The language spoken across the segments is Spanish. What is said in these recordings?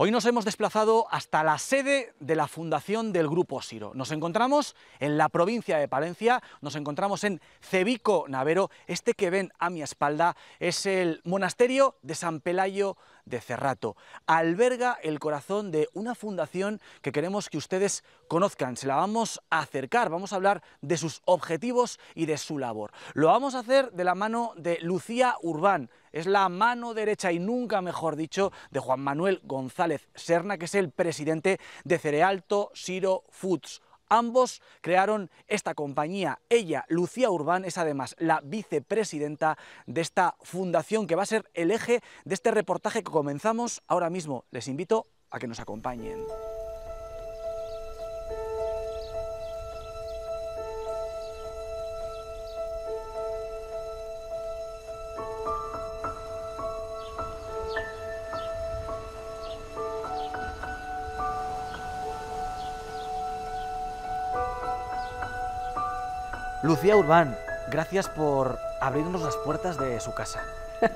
Hoy nos hemos desplazado hasta la sede de la fundación del Grupo Siro. Nos encontramos en la provincia de Palencia, nos encontramos en Cebico Navero. Este que ven a mi espalda es el monasterio de San Pelayo de Cerrato. Alberga el corazón de una fundación que queremos que ustedes conozcan. Se la vamos a acercar, vamos a hablar de sus objetivos y de su labor. Lo vamos a hacer de la mano de Lucía Urbán es la mano derecha y nunca mejor dicho de Juan Manuel González Serna, que es el presidente de Cerealto Siro Foods. Ambos crearon esta compañía. Ella, Lucía Urbán, es además la vicepresidenta de esta fundación que va a ser el eje de este reportaje que comenzamos ahora mismo. Les invito a que nos acompañen. Lucía Urbán, gracias por abrirnos las puertas de su casa.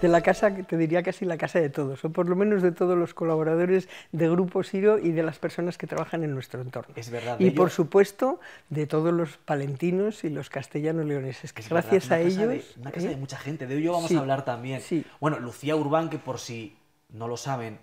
de la casa, te diría casi la casa de todos, o por lo menos de todos los colaboradores de Grupo Siro y de las personas que trabajan en nuestro entorno. Es verdad. Y por supuesto, de todos los palentinos y los castellanos leoneses, que gracias a ellos. una casa de ¿eh? mucha gente, de ello vamos a hablar también. Bueno, Lucía Urbán, que por si no lo saben,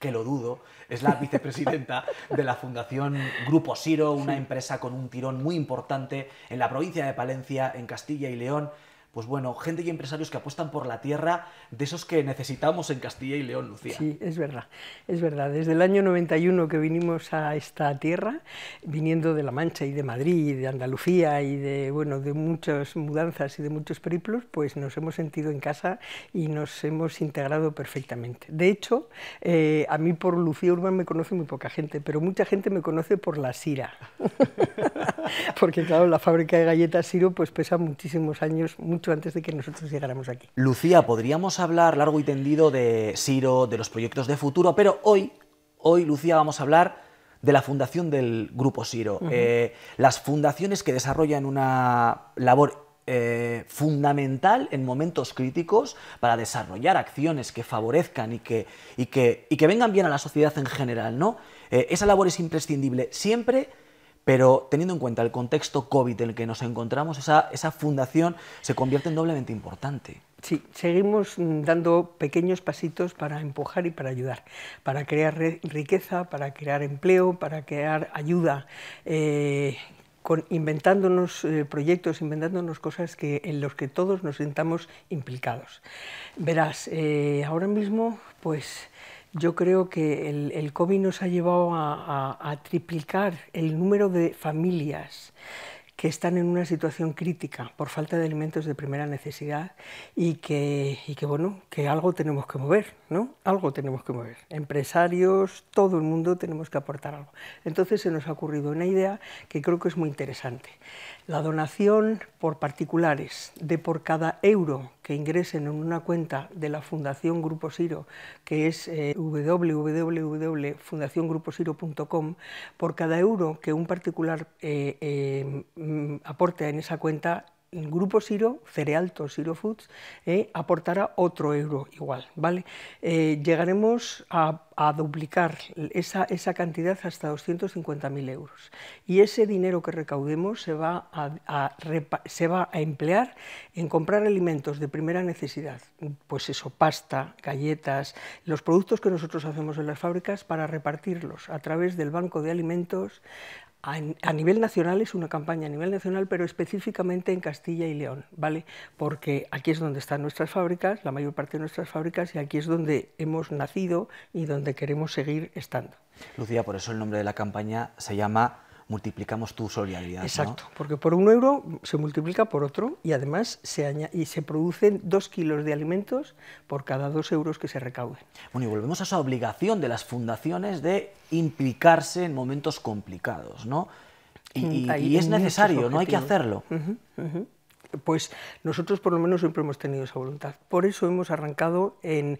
que lo dudo, es la vicepresidenta de la Fundación Grupo Siro, una empresa con un tirón muy importante en la provincia de Palencia, en Castilla y León pues bueno, gente y empresarios que apuestan por la tierra, de esos que necesitamos en Castilla y León, Lucía. Sí, es verdad, es verdad. Desde el año 91 que vinimos a esta tierra, viniendo de La Mancha y de Madrid y de Andalucía y de, bueno, de muchas mudanzas y de muchos periplos, pues nos hemos sentido en casa y nos hemos integrado perfectamente. De hecho, eh, a mí por Lucía Urban me conoce muy poca gente, pero mucha gente me conoce por la Sira. Porque claro, la fábrica de galletas Siro pues pesa muchísimos años, antes de que nosotros llegáramos aquí. Lucía, podríamos hablar largo y tendido de Siro, de los proyectos de futuro, pero hoy, hoy, Lucía, vamos a hablar de la fundación del Grupo Siro. Eh, las fundaciones que desarrollan una labor eh, fundamental en momentos críticos para desarrollar acciones que favorezcan y que, y que, y que vengan bien a la sociedad en general. ¿no? Eh, esa labor es imprescindible siempre pero teniendo en cuenta el contexto COVID en el que nos encontramos, esa, fundación se convierte en doblemente importante. Sí, seguimos dando pequeños pasitos para empujar y para ayudar, para crear riqueza, para crear empleo, para crear ayuda. Eh, inventándonos eh, proyectos, inventándonos cosas que, en los que todos nos sintamos implicados. Verás, eh, ahora mismo, pues yo creo que el, COVID nos ha llevado a, triplicar el número de familias que están en una situación crítica por falta de alimentos de primera necesidad y y que bueno, que algo tenemos que mover. Algo tenemos que mover. Empresarios, todo el mundo tenemos que aportar algo. Entonces se nos ha ocurrido una idea que creo que es muy interesante. La donación por particulares de por cada euro que ingresen en una cuenta de la Fundación Grupo Siro, que es eh, www.fundaciongruposiro.com, por cada euro que un particular eh, eh, mm, aporte en esa cuenta, el grupo Siro, Cerealto Siro Foods, eh, aportará otro euro igual, ¿vale? Eh, llegaremos a, duplicar esa, cantidad hasta 250.000 euros y ese dinero que recaudemos se va a, se va a emplear en comprar alimentos de primera necesidad, pues eso, pasta, galletas, los productos que nosotros hacemos en las fábricas para repartirlos a través del Banco de Alimentos a, nivel nacional es una campaña a nivel nacional, pero específicamente en Castilla y León, ¿vale? Porque aquí es donde están nuestras fábricas, la mayor parte de nuestras fábricas, y aquí es donde hemos nacido y donde queremos seguir estando. Lucía, por eso el nombre de la campaña se llama multiplicamos tu solidaridad. Exacto, porque por un euro se multiplica por otro y además se, y se producen dos kilos de alimentos por cada dos euros que se recaude Bueno, y volvemos a esa obligación de las fundaciones de implicarse en momentos complicados, ¿no? Y, mm, es necesario, no hay que hacerlo. Pues nosotros por lo menos siempre hemos tenido esa voluntad. Por eso hemos arrancado en,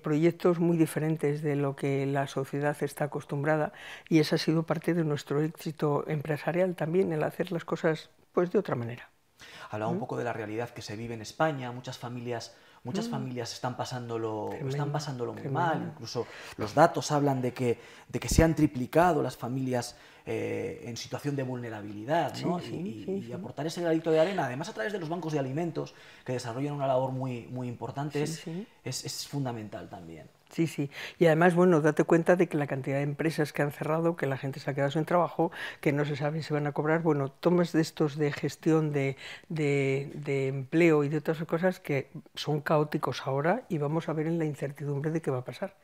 proyectos muy diferentes de lo que la sociedad está acostumbrada y esa ha sido parte de nuestro éxito empresarial también, el hacer las cosas pues de otra manera. Hablaba un poco de la realidad que se vive en España, muchas familias Muchas mm. familias están pasándolo, están pasándolo muy mal, incluso los datos hablan de que, se han triplicado las familias eh, en situación de vulnerabilidad, ¿no? y, aportar ese granito de arena, además a través de los bancos de alimentos, que desarrollan una labor muy, muy importante, es, es fundamental también. Sí, sí. Y además, bueno, date cuenta de que la cantidad de empresas que han cerrado, que la gente se ha quedado sin trabajo, que no se sabe si se van a cobrar, bueno, tomas de estos de gestión de, de, empleo y de otras cosas que son caóticos ahora y vamos a ver en la incertidumbre de qué va a pasar.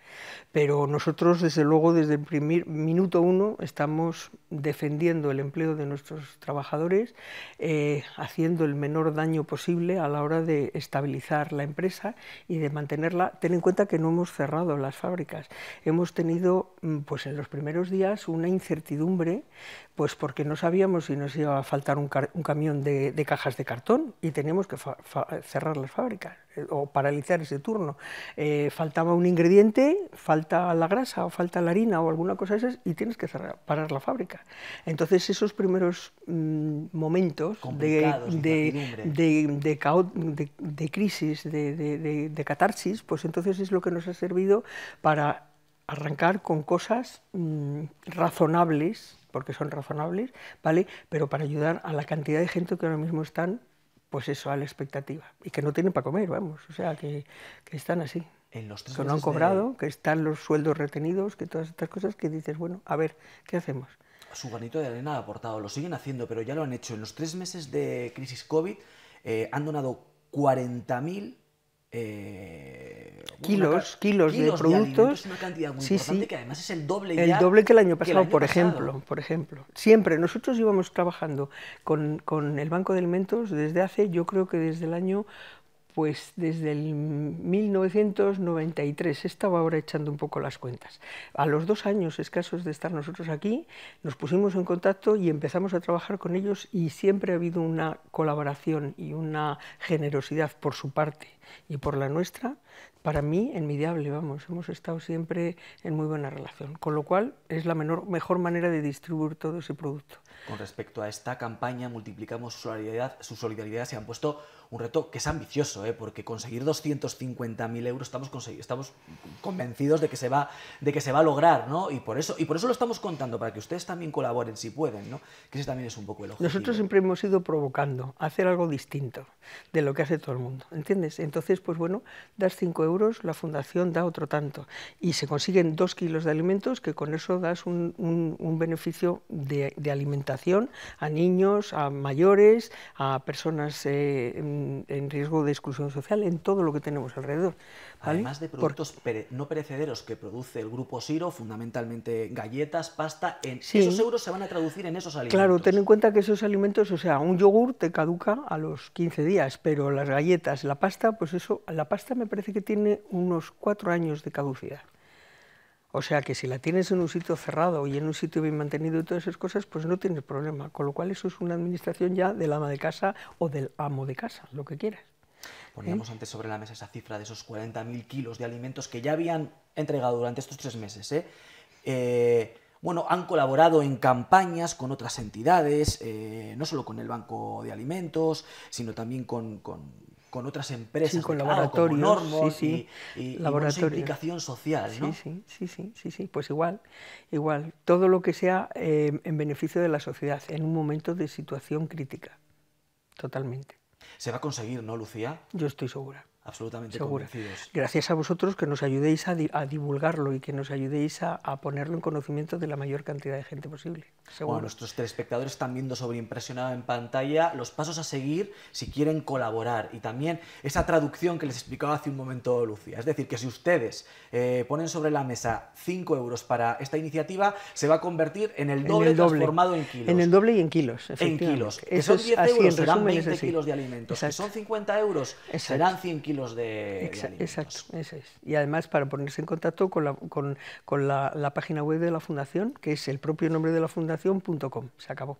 Pero nosotros, desde luego, desde el primer minuto uno, estamos defendiendo el empleo de nuestros trabajadores, eh, haciendo el menor daño posible a la hora de estabilizar la empresa y de mantenerla. Ten en cuenta que no hemos cerrado las fábricas. Hemos tenido, mm, pues en los primeros días, una incertidumbre, pues porque no sabíamos si nos iba a faltar un, camión de, de, cajas de cartón y teníamos que cerrar las fábricas o paralizar ese turno. Eh, faltaba un ingrediente, falta la grasa o falta la harina o alguna cosa de esas y tienes que parar la fábrica. Entonces esos primeros mm, momentos de, de, crisis, de catarsis, pues entonces es lo que nos ha servido para arrancar con cosas mm, razonables, porque son razonables, ¿vale? Pero para ayudar a la cantidad de gente que ahora mismo están pues eso, a la expectativa. Y que no tienen para comer, vamos, o sea, que, están así. En que no han cobrado, que están los sueldos retenidos, que todas estas cosas que dices, bueno, a ver, ¿qué hacemos? Su granito de arena ha aportado, lo siguen haciendo, pero ya lo han hecho. En los tres meses de crisis COVID eh, han donado 40.000 eh, kilos, kilos, de productos. una cantidad muy sí, que además es el doble que el año pasado, por ejemplo. Por ejemplo. Siempre, nosotros íbamos trabajando con, con, el Banco de Alimentos desde hace, yo creo que desde el año pues desde el 1993, estaba ahora echando un poco las cuentas. A los dos años escasos de estar nosotros aquí, nos pusimos en contacto y empezamos a trabajar con ellos y siempre ha habido una colaboración y una generosidad por su parte y por la nuestra, para mí, envidiable, vamos, hemos estado siempre en muy buena relación, con lo cual es la mejor manera de distribuir todo ese producto. Con respecto a esta campaña, multiplicamos su solidaridad, se han puesto un reto que es ambicioso, ¿eh? porque conseguir 250.000 euros estamos, estamos convencidos de que, se va, de que se va a lograr, ¿no? Y por, eso, y por eso lo estamos contando, para que ustedes también colaboren si pueden, ¿no? Que ese también es un poco el objetivo. Nosotros siempre hemos ido provocando, hacer algo distinto de lo que hace todo el mundo, ¿entiendes? Entonces, pues bueno, das 5 euros, la fundación da otro tanto, y se consiguen 2 kilos de alimentos, que con eso das un, beneficio de, alimentación a niños, a mayores, a personas... Eh, en, riesgo de exclusión social en todo lo que tenemos alrededor. Además de productos no perecederos que produce el grupo Siro, fundamentalmente galletas, pasta, en... esos euros se van a traducir en esos alimentos. Claro, ten en cuenta que esos alimentos, o sea, un yogur te caduca a los 15 días, pero las galletas, la pasta, pues eso, la pasta me parece que tiene unos cuatro años de caducidad. O sea que si la tienes en un sitio cerrado y en un sitio bien mantenido y todas esas cosas, pues no tienes problema. Con lo cual eso es una administración ya del ama de casa o del amo de casa, lo que quieras. Poníamos ¿Eh? antes sobre la mesa esa cifra de esos 40.000 kilos de alimentos que ya habían entregado durante estos tres meses. ¿eh? Eh, bueno, han colaborado en campañas con otras entidades, no solo con el Banco de Alimentos, sino también con, con con otras empresas, con laboratorios, sí, sí. y, laboratorios. social, Sí, sí, sí, sí, sí, pues igual, igual, todo lo que sea eh, en beneficio de la sociedad, en un momento de situación crítica, totalmente. ¿Se va a conseguir, no, Lucía? Yo estoy segura absolutamente convencidos. Gracias a vosotros que nos ayudéis a, divulgarlo y que nos ayudéis a, ponerlo en conocimiento de la mayor cantidad de gente posible. nuestros telespectadores están viendo sobre impresionado en pantalla los pasos a seguir si quieren colaborar y también esa traducción que les explicaba hace un momento Lucía. Es decir, que si ustedes eh, ponen sobre la mesa 5 euros para esta iniciativa, se va a convertir en el doble, transformado en kilos. En el doble y en kilos, En kilos. Que son 10 euros, serán 20 kilos de alimentos. Que son 50 euros, serán 100 kilos de, exacto, es. Y además para ponerse en contacto con, la, página web de la Fundación, que es el propio nombre de la fundación.com, se acabó.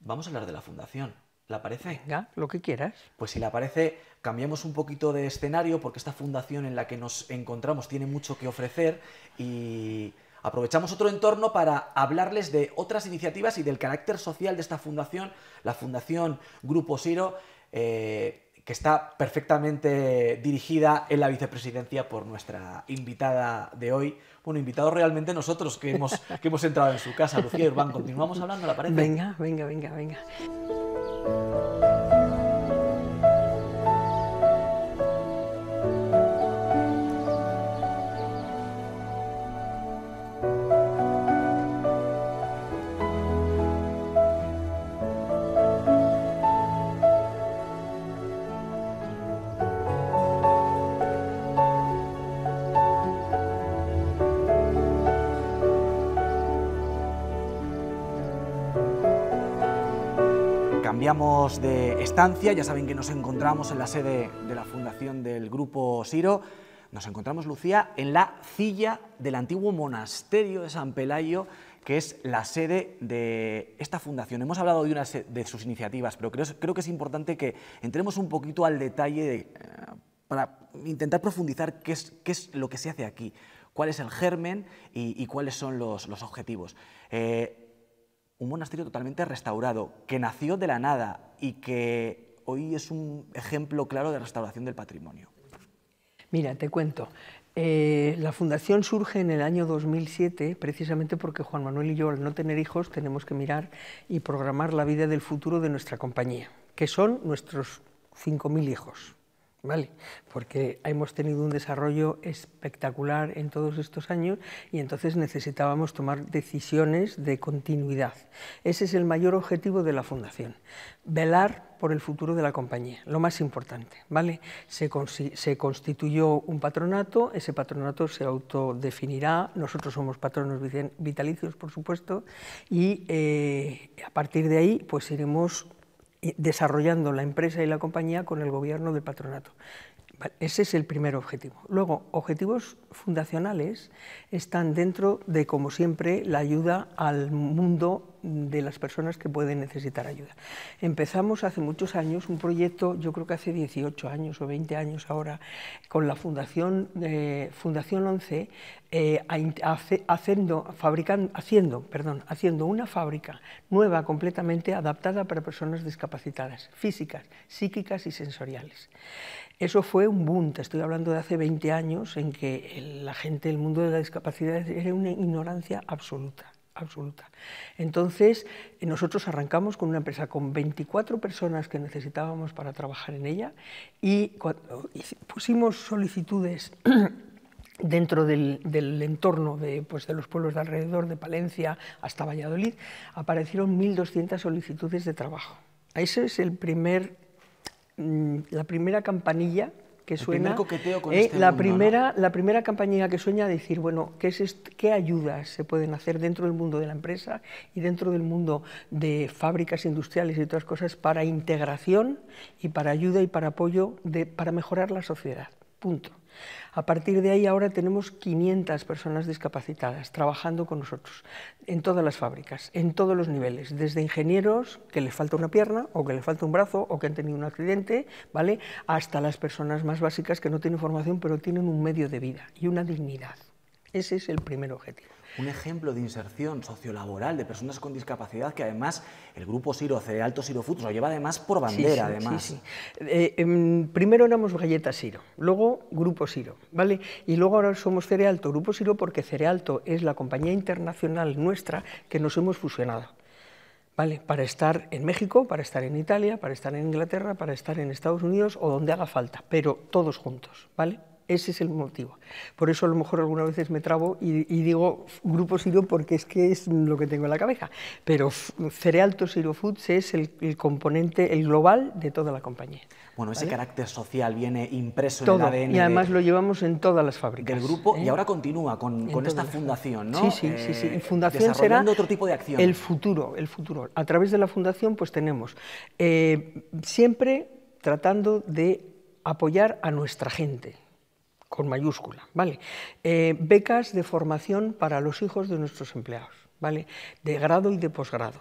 Vamos a hablar de la Fundación. ¿La parece? Venga, lo que quieras. Pues si la parece, cambiamos un poquito de escenario porque esta fundación en la que nos encontramos tiene mucho que ofrecer y aprovechamos otro entorno para hablarles de otras iniciativas y del carácter social de esta fundación, la Fundación Grupo Siro. Eh, que está perfectamente dirigida en la vicepresidencia por nuestra invitada de hoy. Bueno, invitado realmente nosotros que hemos, que hemos entrado en su casa. Lucía Urbán, continuamos hablando, ¿la pared? Venga, venga, venga, venga. de estancia, ya saben que nos encontramos en la sede de la Fundación del Grupo Siro. Nos encontramos, Lucía, en la silla del antiguo monasterio de San Pelayo, que es la sede de esta fundación. Hemos hablado de una de sus iniciativas, pero creo, creo que es importante que entremos un poquito al detalle eh, para intentar profundizar qué es, qué es, lo que se hace aquí, cuál es el germen y, cuáles son los, objetivos. Eh, un monasterio totalmente restaurado, que nació de la nada y que hoy es un ejemplo claro de restauración del patrimonio. Mira, te cuento. Eh, la fundación surge en el año 2007 precisamente porque Juan Manuel y yo, al no tener hijos, tenemos que mirar y programar la vida del futuro de nuestra compañía, que son nuestros 5.000 hijos. ¿vale? Porque hemos tenido un desarrollo espectacular en todos estos años y entonces necesitábamos tomar decisiones de continuidad. Ese es el mayor objetivo de la Fundación, velar por el futuro de la compañía, lo más importante, ¿vale? Se, constituyó un patronato, ese patronato se autodefinirá, nosotros somos patronos vitalicios, por supuesto, y eh, a partir de ahí, pues iremos desarrollando la empresa y la compañía con el gobierno del patronato ese es el primer objetivo. Luego, objetivos fundacionales están dentro de, como siempre, la ayuda al mundo de las personas que pueden necesitar ayuda. Empezamos hace muchos años un proyecto, yo creo que hace 18 años o 20 años ahora, con la Fundación, eh, fundación 11, eh, haciendo, haciendo, perdón, haciendo una fábrica nueva, completamente adaptada para personas discapacitadas, físicas, psíquicas y sensoriales. Eso fue un boom, estoy hablando de hace 20 años, en que la gente el mundo de la discapacidad era una ignorancia absoluta, absoluta. Entonces, eh, nosotros arrancamos con una empresa con 24 personas que necesitábamos para trabajar en ella y cuando pusimos solicitudes dentro del, entorno de, pues, de, los pueblos de alrededor, de Palencia hasta Valladolid, aparecieron 1.200 solicitudes de trabajo. Ese es el primer la primera campanilla que suena. la, primera, la primera que sueña decir, bueno, ¿qué, es ¿qué ayudas se pueden hacer dentro del mundo de la empresa y dentro del mundo de fábricas industriales y otras cosas para integración y para ayuda y para apoyo de, para mejorar la sociedad? Punto. A partir de ahí ahora tenemos 500 personas discapacitadas trabajando con nosotros en todas las fábricas, en todos los niveles, desde ingenieros que les falta una pierna o que les falta un brazo o que han tenido un accidente, ¿vale? hasta las personas más básicas que no tienen formación pero tienen un medio de vida y una dignidad. Ese es el primer objetivo un ejemplo de inserción sociolaboral de personas con discapacidad que además el grupo Siro, Cerealto Alto Siro futuro lo lleva además por bandera. además. Eh, em, primero éramos galletas Siro, luego Grupo Siro, ¿vale? Y luego ahora somos Cerealto, Grupo Siro, porque Cerealto es la compañía internacional nuestra que nos hemos fusionado. ¿Vale? Para estar en México, para estar en Italia, para estar en Inglaterra, para estar en Estados Unidos o donde haga falta, pero todos juntos, ¿vale? Ese es el motivo. Por eso a lo mejor algunas veces me trabo y, digo grupo Siro porque es que es lo que tengo en la cabeza. Pero Cerealto Siro Foods es el, componente, el global de toda la compañía. Bueno, ese carácter social viene impreso en el ADN. Y además lo llevamos en todas las fábricas. Del grupo y ¿eh? ahora continúa con, esta fundación, ¿no? Sí, sí, sí, eh, Fundación será otro tipo de acción. el futuro, el futuro. A través de la fundación pues tenemos eh, siempre tratando de apoyar a nuestra gente con mayúscula, ¿vale? Eh, becas de formación para los hijos de nuestros empleados, ¿vale? De grado y de posgrado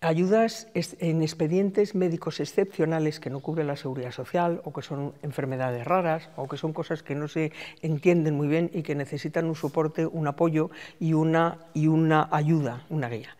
ayudas en expedientes médicos excepcionales que no cubre la seguridad social o que son enfermedades raras o que son cosas que no se entienden muy bien y que necesitan un soporte, un apoyo y una, y una ayuda, una guía.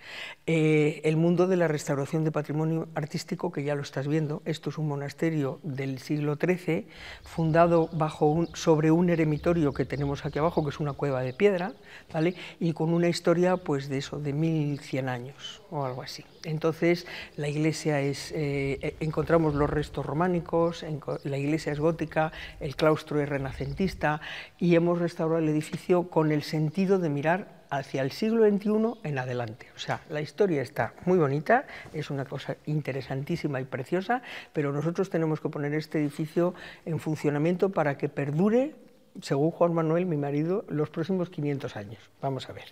Eh, el mundo de la restauración de patrimonio artístico, que ya lo estás viendo, esto es un monasterio del siglo XIII, fundado bajo un, sobre un eremitorio que tenemos aquí abajo, que es una cueva de piedra, ¿vale? y con una historia pues, de eso, de 1100 años o algo así. Entonces, la iglesia es, eh, eh, encontramos los restos románicos, la iglesia es gótica, el claustro es renacentista y hemos restaurado el edificio con el sentido de mirar hacia el siglo XXI en adelante. O sea, la historia está muy bonita, es una cosa interesantísima y preciosa, pero nosotros tenemos que poner este edificio en funcionamiento para que perdure según Juan Manuel, mi marido, los próximos 500 años. Vamos a ver.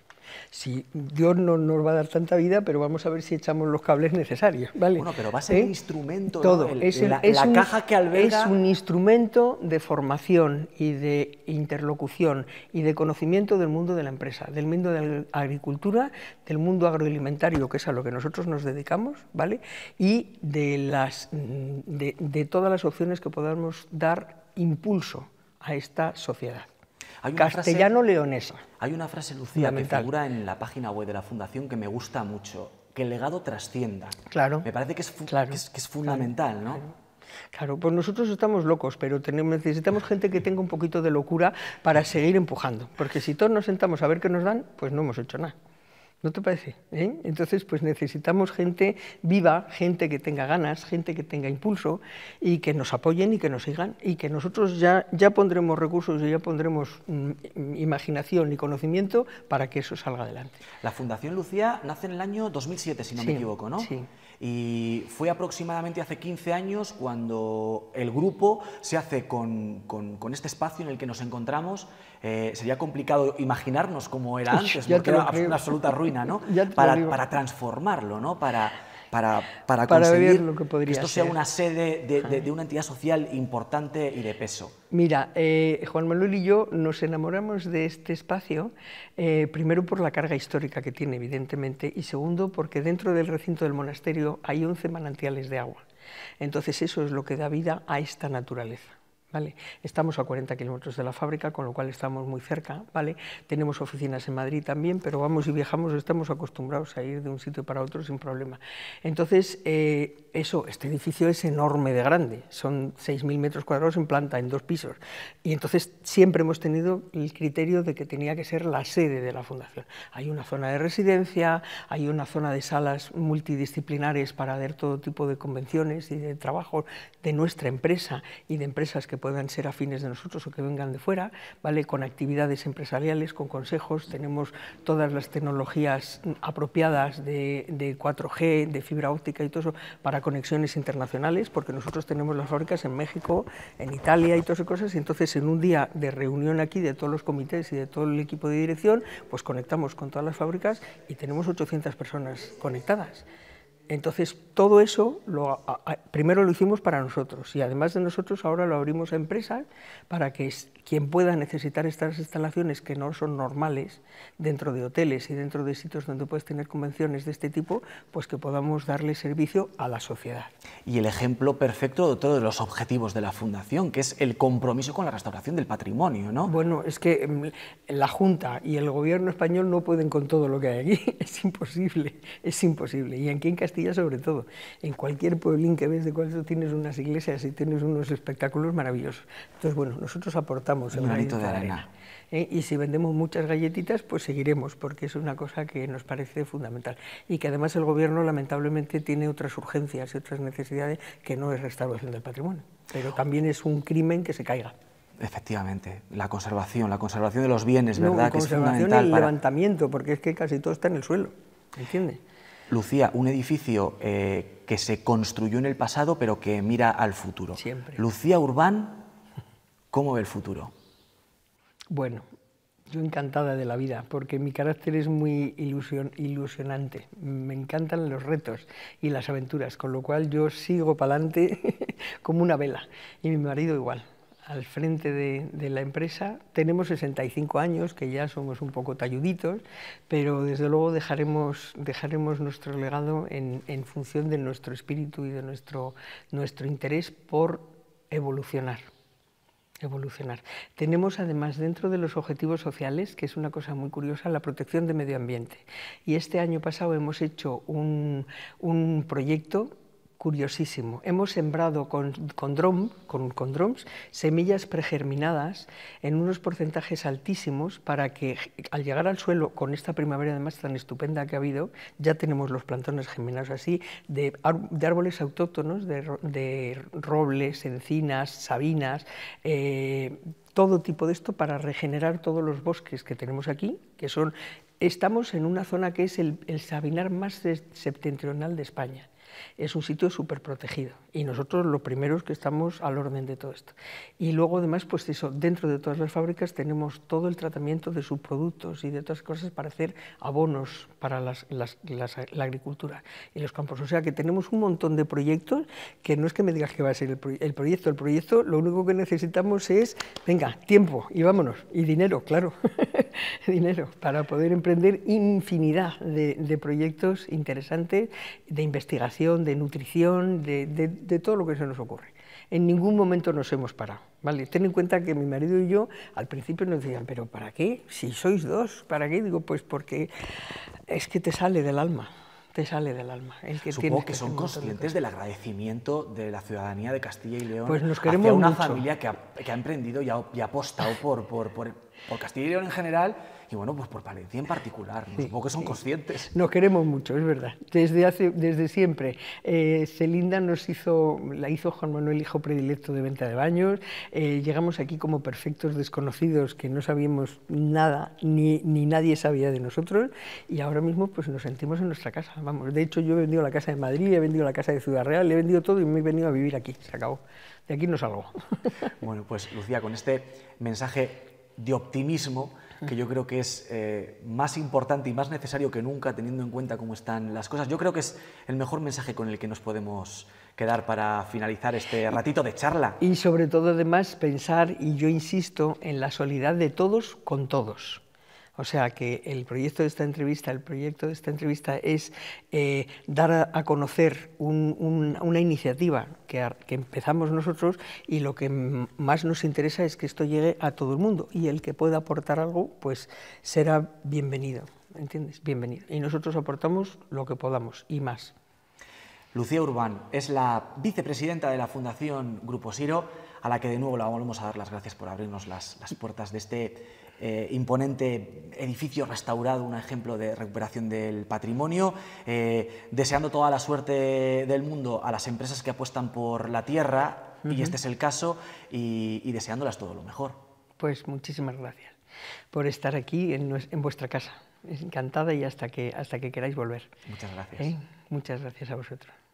Si Dios no nos va a dar tanta vida, pero vamos a ver si echamos los cables necesarios, ¿vale? Bueno, pero va a ser ¿Eh? un instrumento, Todo. la, caja que alberga... Es un instrumento de formación y de interlocución y de conocimiento del mundo de la empresa, del mundo de la agricultura, del mundo agroalimentario, que es a lo que nosotros nos dedicamos, ¿vale? Y de, las, mm, de todas las opciones que podamos dar impulso a esta sociedad. Castellano-leonesa. Hay una frase, Lucía, que figura en la página web de la Fundación que me gusta mucho, que el legado trascienda. Claro. Me parece que es, que es, fundamental, ¿no? Claro. Claro, pues nosotros estamos locos, pero necesitamos gente que tenga un poquito de locura para seguir empujando, porque si todos nos sentamos a ver qué nos dan, pues no hemos hecho nada. ¿No te parece? ¿Eh? Entonces, pues necesitamos gente viva, gente que tenga ganas, gente que tenga impulso y que nos apoyen y que nos sigan y que nosotros ya, ya pondremos recursos y ya pondremos mm, imaginación y conocimiento para que eso salga adelante. La Fundación Lucía nace en el año 2007, si no me equivoco, ¿no? Sí. Y fue aproximadamente hace 15 años cuando el grupo se hace con, este espacio en el que nos encontramos. Eh, sería complicado imaginarnos cómo era antes, porque era una absoluta ruina, ¿no? Para, transformarlo, ¿no? Para, para, conseguir que, esto sea una sede de, una entidad social importante y de peso? Mira, eh, Juan Manuel y yo nos enamoramos de este espacio, eh, primero por la carga histórica que tiene, evidentemente, y segundo porque dentro del recinto del monasterio hay 11 manantiales de agua. Entonces eso es lo que da vida a esta naturaleza. Estamos a 40 kilómetros de la fábrica, con lo cual estamos muy cerca, ¿vale? Tenemos oficinas en Madrid también, pero vamos y viajamos, estamos acostumbrados a ir de un sitio para otro sin problema. Entonces, eh, eso, este edificio es enorme de grande, son 6.000 metros cuadrados en planta, en dos pisos, y entonces siempre hemos tenido el criterio de que tenía que ser la sede de la fundación. Hay una zona de residencia, hay una zona de salas multidisciplinares para ver todo tipo de convenciones y de trabajo de nuestra empresa y de empresas que puedan ser afines de nosotros o que vengan de fuera, ¿vale? con actividades empresariales, con consejos, tenemos todas las tecnologías apropiadas de, 4G, de fibra óptica y todo eso para conexiones internacionales, porque nosotros tenemos las fábricas en México, en Italia y todas esas cosas, y entonces en un día de reunión aquí de todos los comités y de todo el equipo de dirección, pues conectamos con todas las fábricas y tenemos 800 personas conectadas. Entonces, todo eso primero lo hicimos para nosotros y además de nosotros ahora lo abrimos a empresas para que quien pueda necesitar estas instalaciones que no son normales dentro de hoteles y dentro de sitios donde puedes tener convenciones de este tipo, pues que podamos darle servicio a la sociedad. Y el ejemplo perfecto de todos los objetivos de la Fundación, que es el compromiso con la restauración del patrimonio, ¿no? Bueno, es que mm, la Junta y el gobierno español no pueden con todo lo que hay aquí, es imposible, es imposible. Y en sobre todo. En cualquier pueblín que ves de cuánto tienes unas iglesias y tienes unos espectáculos maravillosos. Entonces, bueno, nosotros aportamos el granito de, arena. ¿eh? Y si vendemos muchas galletitas, pues seguiremos, porque es una cosa que nos parece fundamental. Y que además el Gobierno, lamentablemente, tiene otras urgencias y otras necesidades que no es restauración del patrimonio. Pero también es un crimen que se caiga. Efectivamente, la conservación, la conservación de los bienes, ¿verdad? que es fundamental y el levantamiento, porque es que casi todo está en el suelo, ¿entiendes? Lucía, un edificio eh, que se construyó en el pasado pero que mira al futuro. Lucía Urbán, ¿cómo ve el futuro? Bueno, yo encantada de la vida, porque mi carácter es muy ilusion, ilusionante. Me encantan los retos y las aventuras, con lo cual yo sigo para adelante como una vela. Y mi marido igual al frente de, la empresa. Tenemos 65 años, que ya somos un poco talluditos, pero desde luego dejaremos, dejaremos nuestro legado en, función de nuestro espíritu y de nuestro, nuestro interés por evolucionar evolucionar. Tenemos además dentro de los objetivos sociales, que es una cosa muy curiosa, la protección de medio ambiente. Y este año pasado hemos hecho un, un proyecto curiosísimo. Hemos sembrado con, con, con, con, drums semillas pregerminadas en unos porcentajes altísimos para que al llegar al suelo, con esta primavera además tan estupenda que ha habido, ya tenemos los plantones germinados así, de, árboles autóctonos, de, robles, encinas, sabinas. Eh, todo tipo de esto para regenerar todos los bosques que tenemos aquí, que son, estamos en una zona que es el sabinar más septentrional de España es un sitio súper protegido y nosotros los primeros que estamos al orden de todo esto. Y luego además, pues eso, dentro de todas las fábricas tenemos todo el tratamiento de subproductos y de otras cosas para hacer abonos para la agricultura y los campos. O sea que tenemos un montón de proyectos que no es que me digas que va a ser el, proyecto, el proyecto lo único que necesitamos es, venga, tiempo y vámonos, y dinero, claro, dinero, para poder emprender infinidad de proyectos interesantes de investigación de nutrición, de, de, de todo lo que se nos ocurre. En ningún momento nos hemos parado. ¿vale? Ten en cuenta que mi marido y yo al principio nos decían, pero ¿para qué? Si sois dos, ¿para qué? Digo, pues porque es que te sale del alma te sale del alma. El que Supongo que, son conscientes del agradecimiento de la ciudadanía de Castilla y León pues nos queremos una familia que ha, que ha emprendido y ha, apostado por, por, por, por Castilla y León en general y bueno, pues por Palencia en particular, supongo que son conscientes. Nos queremos mucho, es verdad. Desde, hace, desde siempre. Eh, Celinda nos hizo, la hizo Juan Manuel, hijo predilecto de venta de baños. Eh, llegamos aquí como perfectos desconocidos que no sabíamos nada, ni, nadie sabía de nosotros, y ahora mismo pues nos sentimos en nuestra casa. Vamos, de hecho yo he vendido la casa de Madrid, he vendido la casa de Ciudad Real, he vendido todo y me he venido a vivir aquí, se acabó. De aquí no salgo. Bueno, pues Lucía, con este mensaje de optimismo, que yo creo que es eh, más importante y más necesario que nunca teniendo en cuenta cómo están las cosas. Yo creo que es el mejor mensaje con el que nos podemos quedar para finalizar este ratito de charla. Y sobre todo además pensar, y yo insisto, en la solidaridad de todos con todos. O sea que el proyecto de esta entrevista, el proyecto de esta entrevista es eh, dar a, conocer una iniciativa que, empezamos nosotros y lo que más nos interesa es que esto llegue a todo el mundo y el que pueda aportar algo, pues será bienvenido, ¿entiendes? Bienvenido. Y nosotros aportamos lo que podamos y más. Lucía Urbán es la vicepresidenta de la Fundación Grupo Siro, a la que de nuevo le volvemos a dar las gracias por abrirnos las puertas de este eh, imponente edificio restaurado, un ejemplo de recuperación del patrimonio, eh, deseando toda la suerte del mundo a las empresas que apuestan por la tierra, y este es el caso, y, deseándolas todo lo mejor. Pues muchísimas gracias por estar aquí en, vuestra casa. Encantada y hasta que, hasta que queráis volver. Muchas gracias. ¿Eh? Muchas gracias a vosotros.